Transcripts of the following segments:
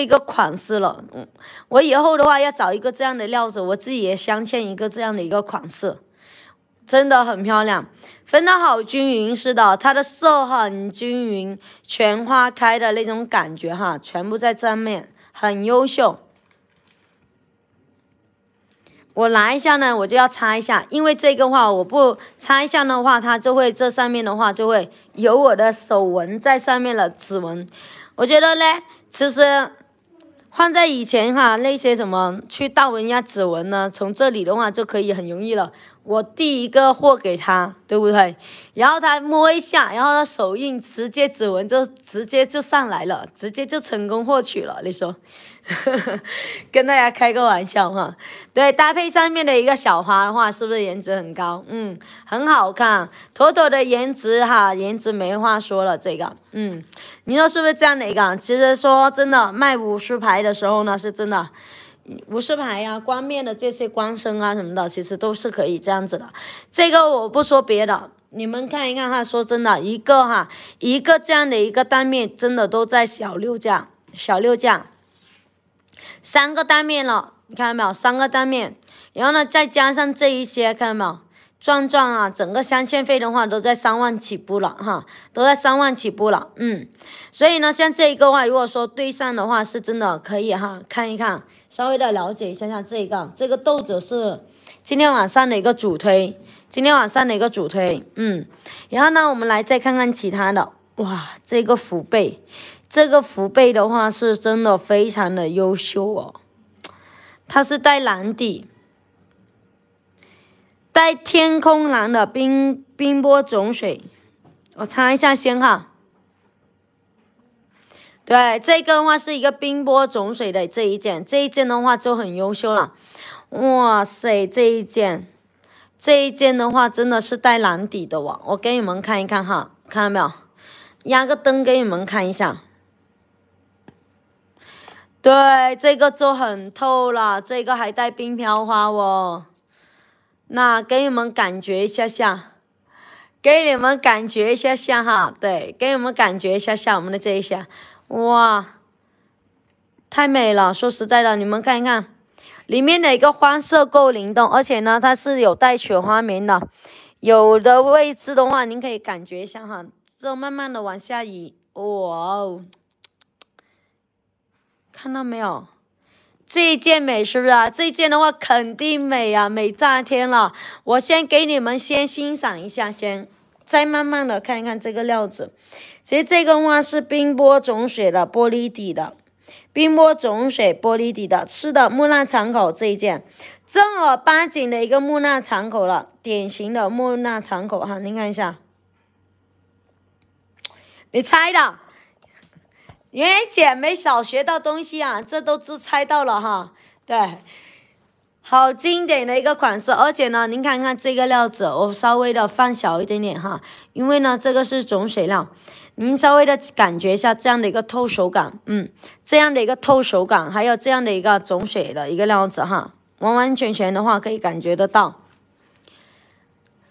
一个款式了，嗯，我以后的话要找一个这样的料子，我自己也镶嵌一个这样的一个款式，真的很漂亮，分的好均匀，是的，它的色很均匀，全花开的那种感觉哈，全部在上面，很优秀。我拿一下呢，我就要擦一下，因为这个话我不擦一下的话，它就会这上面的话就会有我的手纹在上面了，指纹。我觉得呢，其实。放在以前哈，那些什么去盗人家指纹呢？从这里的话就可以很容易了。我递一个货给他，对不对？然后他摸一下，然后他手印直接指纹就直接就上来了，直接就成功获取了。你说？跟大家开个玩笑哈。对，搭配上面的一个小花的话，是不是颜值很高？嗯，很好看，妥妥的颜值哈，颜值没话说了。这个，嗯，你说是不是这样的一个？其实说真的，卖五十牌的时候呢，是真的五十牌呀，光面的这些光身啊什么的，其实都是可以这样子的。这个我不说别的，你们看一看哈，说真的，一个哈，一个这样的一个单面，真的都在小六价，小六价。三个单面了，你看到没有？三个单面，然后呢，再加上这一些，看到没有？转转啊，整个镶嵌费的话都在三万起步了哈，都在三万起步了。嗯，所以呢，像这一个话，如果说对上的话，是真的可以哈。看一看，稍微的了解一下下这一个，这个豆子是今天晚上的一个主推，今天晚上的一个主推。嗯，然后呢，我们来再看看其他的。哇，这个虎背。这个福贝的话是真的非常的优秀哦，它是带蓝底，带天空蓝的冰冰波种水，我擦一下先哈。对，这个的话是一个冰波种水的这一件，这一件的话就很优秀了。哇塞，这一件，这一件的话真的是带蓝底的哇，我给你们看一看哈，看到没有？压个灯给你们看一下。对，这个就很透了，这个还带冰飘花哦。那给你们感觉一下下，给你们感觉一下下哈。对，给你们感觉一下下我们的这一下，哇，太美了。说实在的，你们看一看，里面哪个花色够灵动？而且呢，它是有带雪花棉的，有的位置的话，您可以感觉一下哈，就慢慢的往下移，哇哦。看到没有，这一件美是不是啊？这一件的话肯定美呀，美炸天了！我先给你们先欣赏一下，先，再慢慢的看一看这个料子。其实这个话是冰波种水的玻璃底的，冰波种水玻璃底的，是的，木那敞口这一件，正儿八经的一个木那敞口了，典型的木那敞口哈，您看一下，你猜的。袁姐没少学到东西啊，这都只猜到了哈，对，好经典的一个款式，而且呢，您看看这个料子，我稍微的放小一点点哈，因为呢，这个是种水料，您稍微的感觉一下这样的一个透手感，嗯，这样的一个透手感，还有这样的一个种水的一个料子哈，完完全全的话可以感觉得到，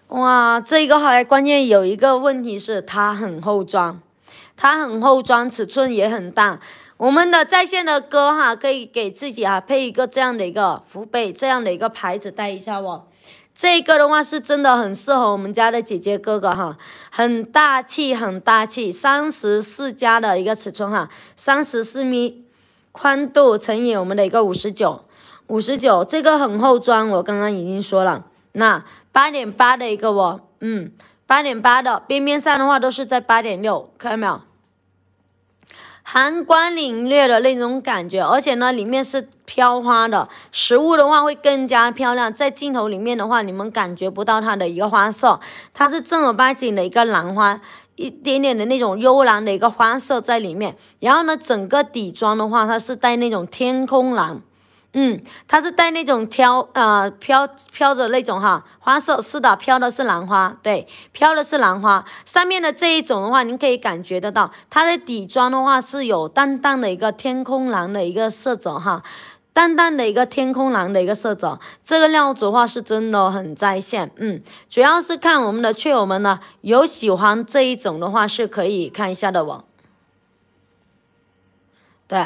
哇，这个还关键有一个问题是它很厚装。它很厚装，尺寸也很大。我们的在线的哥哈，可以给自己啊配一个这样的一个福贝这样的一个牌子戴一下哦。这个的话是真的很适合我们家的姐姐哥哥哈，很大气很大气。三十四加的一个尺寸哈，三十四米宽度乘以我们的一个五十九五十九，这个很厚装，我刚刚已经说了，那八点八的一个哦，嗯，八点八的边边上的话都是在八点六，看到没有？含光凛冽的那种感觉，而且呢，里面是飘花的。实物的话会更加漂亮，在镜头里面的话，你们感觉不到它的一个花色，它是正儿八经的一个兰花，一点点的那种幽蓝的一个花色在里面。然后呢，整个底妆的话，它是带那种天空蓝。嗯，它是带那种飘呃飘飘着那种哈，花色是的，飘的是兰花，对，飘的是兰花。上面的这一种的话，您可以感觉得到，它的底妆的话是有淡淡的一个天空蓝的一个色泽哈，淡淡的一个天空蓝的一个色泽。这个料子的话是真的很在线，嗯，主要是看我们的雀友们呢，有喜欢这一种的话是可以看一下的哦，对。